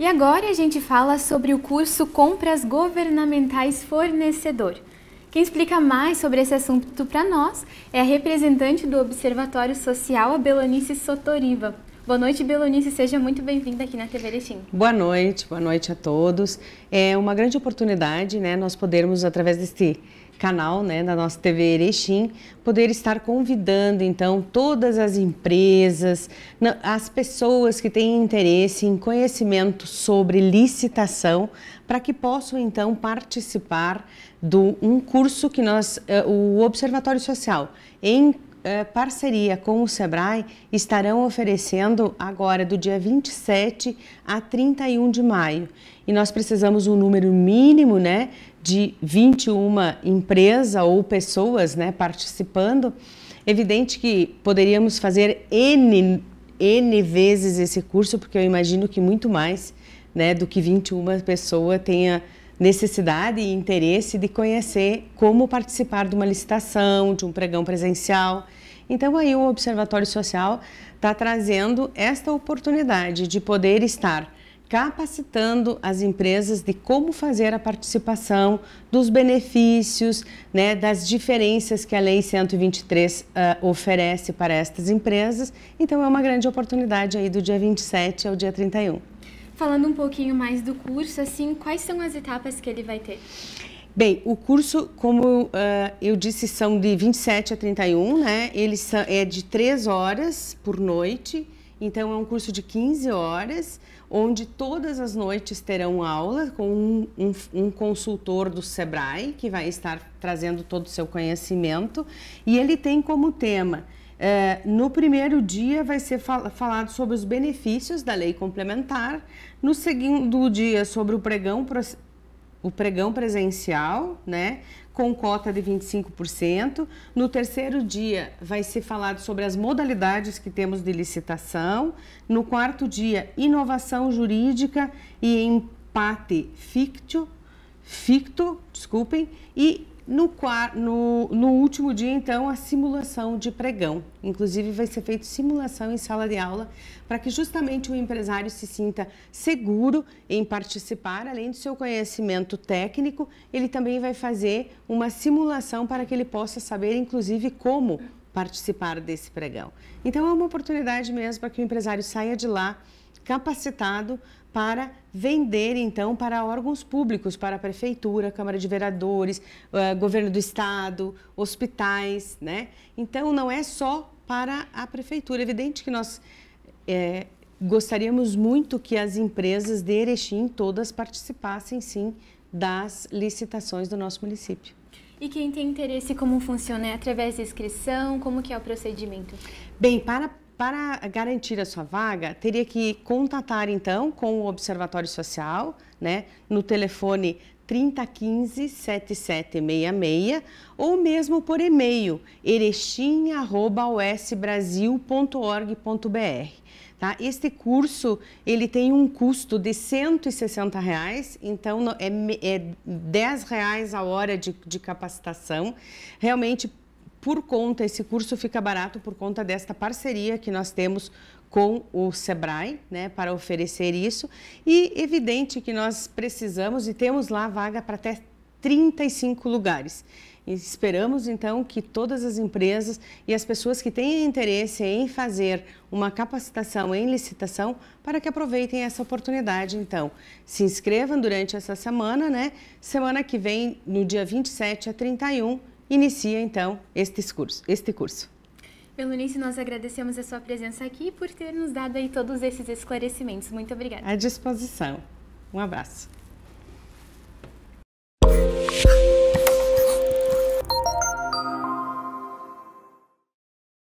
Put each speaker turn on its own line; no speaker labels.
E agora a gente fala sobre o curso Compras Governamentais Fornecedor. Quem explica mais sobre esse assunto para nós é a representante do Observatório Social, a Sotoriva. Boa noite, Belonice. Seja muito bem-vinda aqui na TV Erechim.
Boa noite, boa noite a todos. É uma grande oportunidade, né, nós podermos, através deste canal, né, da nossa TV Erechim, poder estar convidando, então, todas as empresas, as pessoas que têm interesse em conhecimento sobre licitação, para que possam, então, participar de um curso que nós, eh, o Observatório Social, em eh, parceria com o SEBRAE, estarão oferecendo agora do dia 27 a 31 de maio. E nós precisamos um número mínimo né, de 21 empresas ou pessoas né, participando. Evidente que poderíamos fazer N, N vezes esse curso, porque eu imagino que muito mais né, do que 21 pessoas tenha necessidade e interesse de conhecer como participar de uma licitação, de um pregão presencial. Então, aí o Observatório Social está trazendo esta oportunidade de poder estar capacitando as empresas de como fazer a participação, dos benefícios, né, das diferenças que a Lei 123 uh, ah, oferece para estas empresas. Então, é uma grande oportunidade aí do dia 27 ao dia 31.
Falando um pouquinho mais do curso, assim, quais são as etapas que ele vai ter?
Bem, o curso, como uh, eu disse, são de 27 a 31, né? Ele é de 3 horas por noite, então é um curso de 15 horas, onde todas as noites terão aula com um, um, um consultor do SEBRAE, que vai estar trazendo todo o seu conhecimento, e ele tem como tema é, no primeiro dia vai ser fal falado sobre os benefícios da lei complementar, no segundo dia sobre o pregão, o pregão presencial, né, com cota de 25%. No terceiro dia vai ser falado sobre as modalidades que temos de licitação. No quarto dia, inovação jurídica e empate ficto, ficto, desculpem, e no, no, no, último dia, então, a simulação de pregão. Inclusive, vai ser feita simulação em sala de aula para que justamente o empresário se sinta seguro em participar. Além do seu conhecimento técnico, ele também vai fazer uma simulação para que ele possa saber, inclusive, como participar desse pregão. Então é uma oportunidade mesmo para que o empresário saia de lá capacitado para vender então para órgãos públicos, para a prefeitura, Câmara de Vereadores, eh, governo do estado, hospitais, né? Então não é só para a prefeitura. É evidente que nós é, gostaríamos muito que as empresas de Erechim todas participassem sim das licitações do nosso município.
E quem tem interesse, como funciona? É através da inscrição? Como que é o procedimento?
Bem, para para garantir a sua vaga, teria que contatar então com o Observatório Social, né, no telefone 3015 7766 ou mesmo por e-mail erestim@usbrasil.org.br. Tá? Este curso ele tem um custo de R$ reais, então é, é 10 reais a hora de, de capacitação. Realmente por conta, esse curso fica barato por conta desta parceria que nós temos com o SEBRAE, né, para oferecer isso. E evidente que nós precisamos e temos lá vaga para até 35 lugares. E esperamos então que todas as empresas e as pessoas que têm interesse em fazer uma capacitação em licitação para que aproveitem essa oportunidade. Então, se inscrevam durante essa semana, né? Semana que vem, no dia 27 a 31, inicia então este curso. Este curso.
Eunice, nós agradecemos a sua presença aqui e por ter nos dado aí todos esses esclarecimentos. Muito
obrigada. À disposição. Um abraço.